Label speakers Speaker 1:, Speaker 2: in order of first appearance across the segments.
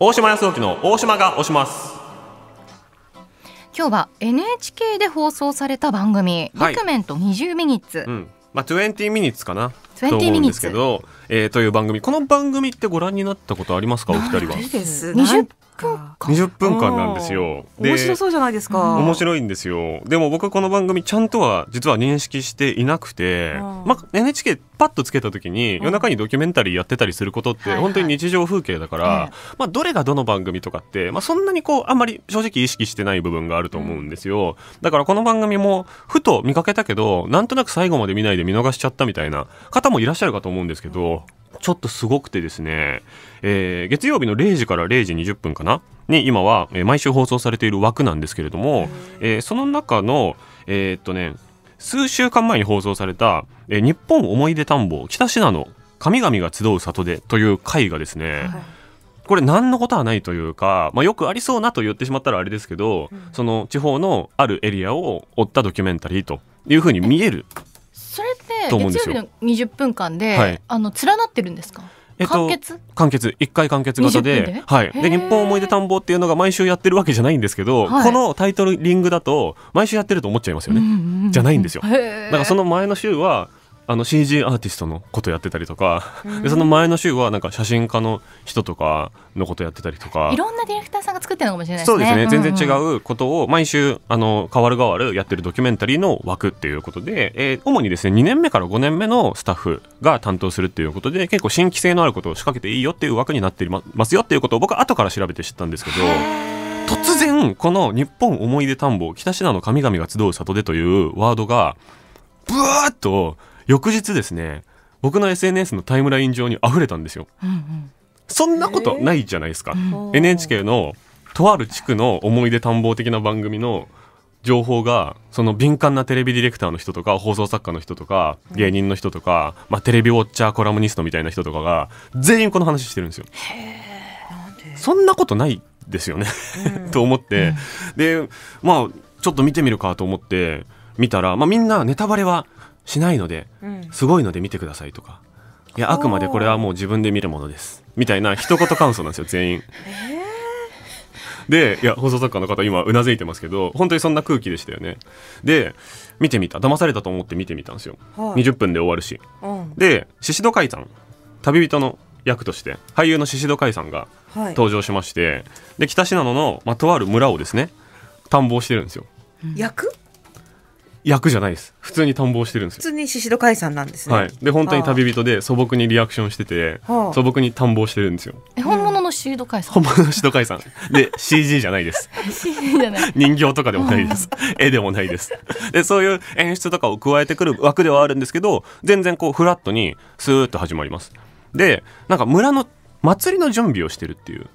Speaker 1: 大島康之の大島が押します今日は NHK で放送された番組「はい、ドキュメント20ミニッツ」うんまあ、20ミニッツかなと思うんですけど、えー、という番組この番組ってご覧になったことありますかお二人は20か20分間なんですよ面白そうじゃないですか面白いんですよでも僕はこの番組ちゃんとは実は認識していなくて、ま NHK パッとつけた時に夜中にドキュメンタリーやってたりすることって本当に日常風景だから、はいはい、まあ、どれがどの番組とかって、まあ、そんなにこうあんまり正直意識してない部分があると思うんですよだからこの番組もふと見かけたけどなんとなく最後まで見ないで見逃しちゃったみたいな方もいらっしゃるかと思うんですけどちょっとすごくてですね、えー、月曜日の0時から0時20分かなに今は、え毎週放送されている枠なんですけれども、えー、その中の、えー、っとね、数週間前に放送された、えー、日本思い出探訪北信濃神々が集う里でという回がですね、はい、これ何のことはないというか、まあ、よくありそうなと言ってしまったらあれですけど、うん、その地方のあるエリアを追ったドキュメンタリーというふうに見えると思うんですよ。月曜日の20分間で、はい、あの連なってるんですかえっと、完結完結1回完結型ではいで、日本思い出探訪っていうのが毎週やってるわけじゃないんですけど、はい、このタイトルリングだと毎週やってると思っちゃいますよね、じゃないんですよだからその前の週はあの CG アーティストのことやってたりとか、うん、でその前の週はなんか写真家の人とかのことやってたりとかいろんなディレクターさんが作ってるのかもしれないですねそうですね、全然違うことを毎週あの変わる変わるやってるドキュメンタリーの枠っていうことで、えー、主にですね2年目から5年目のスタッフが担当するっていうことで結構新規性のあることを仕掛けていいよっていう枠になっていますよっていうことを僕は後から調べて知ったんですけど。突然この「日本思い出田んぼ北信濃神々が集う里で」というワードがブワーッと翌日ですね僕の SNS のタイムライン上に溢れたんですよ、うんうん、そんなことないじゃないですか、えー、NHK のとある地区の思い出探訪的な番組の情報がその敏感なテレビディレクターの人とか放送作家の人とか芸人の人とか、うん、まあ、テレビウォッチャーコラムニストみたいな人とかが全員この話してるんですよ。そんなことないですよねうん、と思って、うん、でまあちょっと見てみるかと思って見たら、まあ、みんなネタバレはしないので、すごいので見てくださいとかいやあくまでこれはもう自分で見るものですみたいな一言感想なんですよ全員。でいや放送作家の方今うなずいてますけど本当にそんな空気でしたよねで見てみた騙されたと思って見てみたんですよ、はい、20分で終わるし、うん、で宍戸海さん旅人の役として俳優の宍戸海さんが登場しまして、はい、で北信濃の、まあ、とある村をですね探訪してるんですよ役役じゃないです普通に探訪してるんですよ普通に宍戸海さんなんですね、はい、で本当に旅人で素朴にリアクションしてて素朴に探訪してるんですよえ本物の宍戸海さん本物の宍戸海さんで CG じゃないです CG じゃない人形とかでもないです絵でもないですでそういう演出とかを加えてくる枠ではあるんですけど全然こうフラットにスーッと始まりますでなんか村の祭りの準備をしてるっていう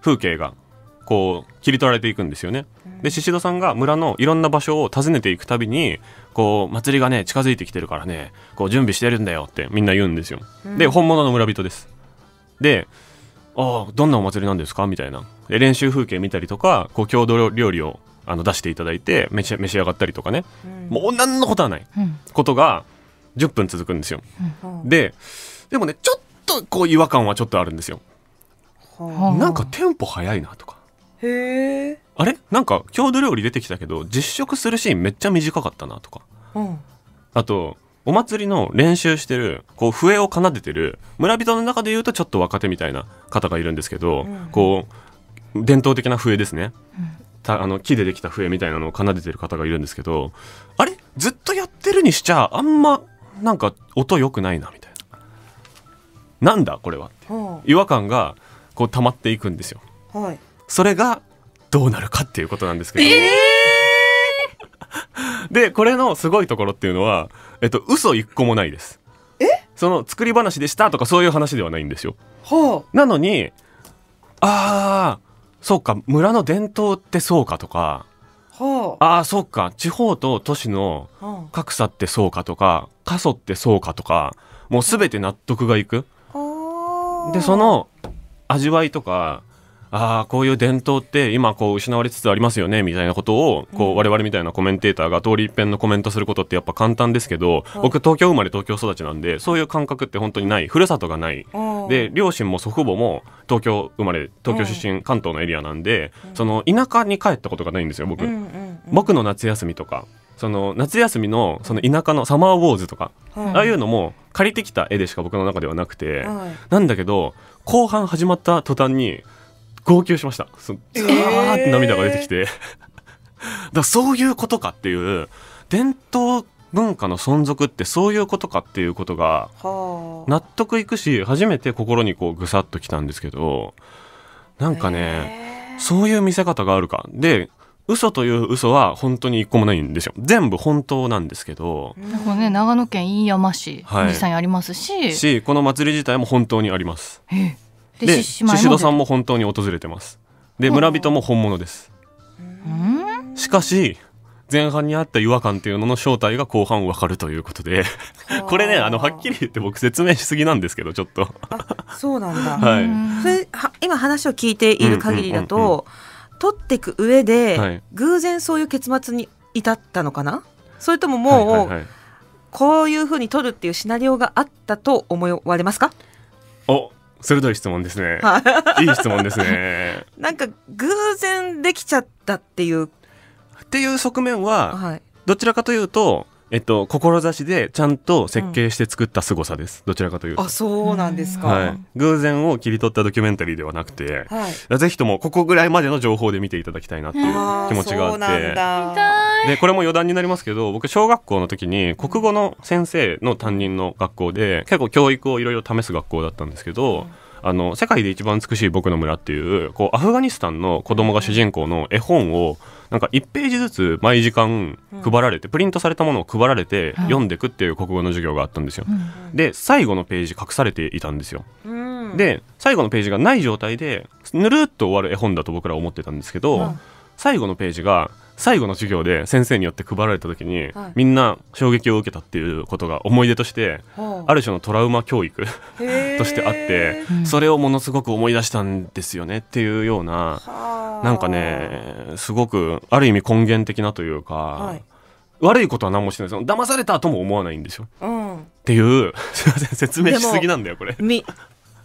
Speaker 1: 風景がこう切り取られていくんですよね。で宍戸さんが村のいろんな場所を訪ねていくたびにこう祭りがね近づいてきてるからねこう準備してるんだよってみんな言うんですよ。で本物の村人です。で「ああどんなお祭りなんですか?」みたいなで練習風景見たりとかこう郷土料理をあの出していただいて召し上がったりとかね、もう何のことはない、ことが10分続くんですよ。ででもねちょっとこう違和感はちょっとあるんですよ。なんかテンポ早いなとかへえあれなんか郷土料理出てきたけど実食するシーンめっちゃ短かったなとか、うん、あとお祭りの練習してるこう笛を奏でてる村人の中でいうとちょっと若手みたいな方がいるんですけど、うん、こう伝統的な笛ですね、うん、たあの木でできた笛みたいなのを奏でてる方がいるんですけどあれずっとやってるにしちゃあんまなんか音良くないなみたいななんだこれはって違和感がこう溜まっていくんですよ。はいそれがどうなるかっていうことなんですけど、えー、でこれのすごいところっていうのは、えっと、嘘一個もないですえその作り話でしたとかそういう話ではないんですよ、はあ、なのにああそうか村の伝統ってそうかとか、はああそうか地方と都市の格差ってそうかとか過疎ってそうかとかもう全て納得がいく、
Speaker 2: はあ、でそ
Speaker 1: の味わいとかああこういう伝統って今こう失われつつありますよねみたいなことをこう我々みたいなコメンテーターが通り一遍のコメントすることってやっぱ簡単ですけど僕東京生まれ東京育ちなんでそういう感覚って本当にないふるさとがないで両親も祖父母も東京生まれ東京出身関東のエリアなんでその田舎に帰ったことがないんですよ僕。僕の夏休みとかその夏休みのその田舎のサマーウォーズとか、ああいうのも借りてきた絵でしか僕の中ではなくて、なんだけど後半始まった途端に号泣しましたー、って涙が出てきて だそういうことかっていう伝統文化の存続ってそういうことかっていうことが納得いくし初めて心にこうぐさっときたんですけどなんかね、えー、そういう見せ方があるかで嘘という嘘は本当に一個もないんですよ全部本当なんですけどでもね長野県飯山市、はい、実際にありますししこの祭り自体も本当にあります、えで宍戸さんも本当に訪れてますで村人も本物ですしかし前半にあった違和感というのの正体が後半わかるということで これねあのはっきり言って僕説明しすぎなんですけどちょっとそうなんだ、はい、それは今話を聞いている限りだと、うんうん取っていく上で、はい、偶然そういう結末に至ったのかなそれとももう、はいはいはい、こういうふうに取るっていうシナリオがあったと思われますかお鋭い質問ですね。いい質問ですね。なんか偶然できちゃったっていう。っていう側面は、はい、どちらかというとえっと、志でちゃんと設計して作った凄さです、うん、どちらかというとあそうなんですか、はい、偶然を切り取ったドキュメンタリーではなくて、はい、ぜひともここぐらいまでの情報で見ていただきたいなっていう気持ちがあってでこれも余談になりますけど僕小学校の時に国語の先生の担任の学校で結構教育をいろいろ試す学校だったんですけど、うんあの世界で一番美しい僕の村っていうこうアフガニスタンの子供が主人公の絵本をなんか1ページずつ毎時間配られて、プリントされたものを配られて読んでくっていう国語の授業があったんですよ。で最後のページ隠されていたんですよ。で最後のページがない状態でぬるっと終わる絵本だと僕ら思ってたんですけど、最後のページが「最後の授業で先生によって配られた時に、はい、みんな衝撃を受けたっていうことが思い出として、はあ、ある種のトラウマ教育 としてあってそれをものすごく思い出したんですよねっていうような、はあ、なんかねすごくある意味根源的なというか、はい、悪いことは何もしてないです騙されたとも思わないんですよ、うん、っていうすいません説明しすぎなんだよこれ。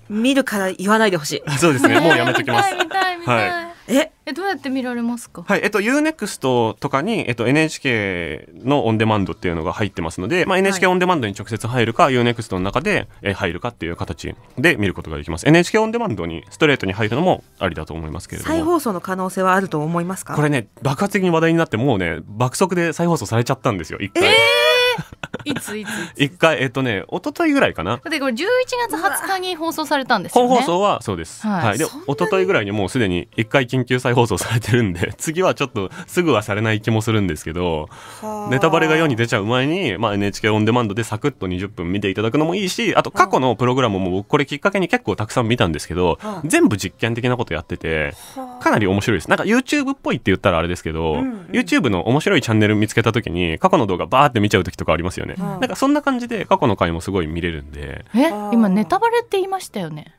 Speaker 1: 見るから言わないでほしい。そうですねもうやめときます。はいええどうやって見られますかはいえっと UNEXT とかに、えっと、NHK のオンデマンドっていうのが入ってますので、まあ、NHK オンデマンドに直接入るか、はい、UNEXT の中で入るかっていう形で見ることができます NHK オンデマンドにストレートに入るのもありだと思いますけれども再放送の可能性はあると思いますかこれね爆発的に話題になってもうね爆速で再放送されちゃったんですよ一回。えーいついつ一回えっとね一昨日ぐらいかなでこれ11月20日に放送されたんですよね本放送はそうです、はい、はい、で一昨日ぐらいにもうすでに一回緊急再放送されてるんで次はちょっとすぐはされない気もするんですけどネタバレが世に出ちゃう前に、まあ、NHK オンデマンドでサクッと20分見ていただくのもいいしあと過去のプログラムもこれきっかけに結構たくさん見たんですけど、全部実験的なことやっててかなり面白いですなんか YouTube っぽいって言ったらあれですけど、うんうん、YouTube の面白いチャンネル見つけた時に過去の動画バーって見ちゃう時とかありますよね、うん、なんかそんな感じで過去の回もすごい見れるんでえ今ネタバレって言いましたよね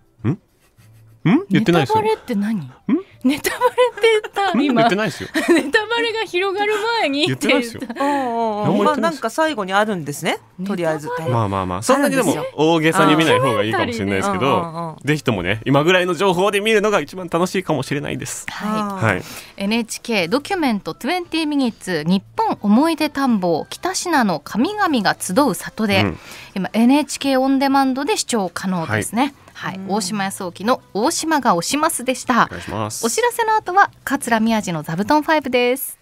Speaker 1: ん言ってないですよ。ネタバレって何？ん？ネタバレって言った。今言ってないですよ。ネタバレが広がる前に言ってないですよ。まあなんか最後にあるんですね。とりあえず。まあまあまあ。そんなにでも大げさに見ない方がいいかもしれないですけど、ぜひともね今ぐらいの情報で見るのが一番楽しいかもしれないです。はい。はい、NHK ドキュメント20ミニッツ日本思い出探訪北品の神々が集う里で、うん、今 NHK オンデマンドで視聴可能ですね。はいはい、大島康沖の大島がおしますでしたお知らせの後は桂宮治の座布団ブです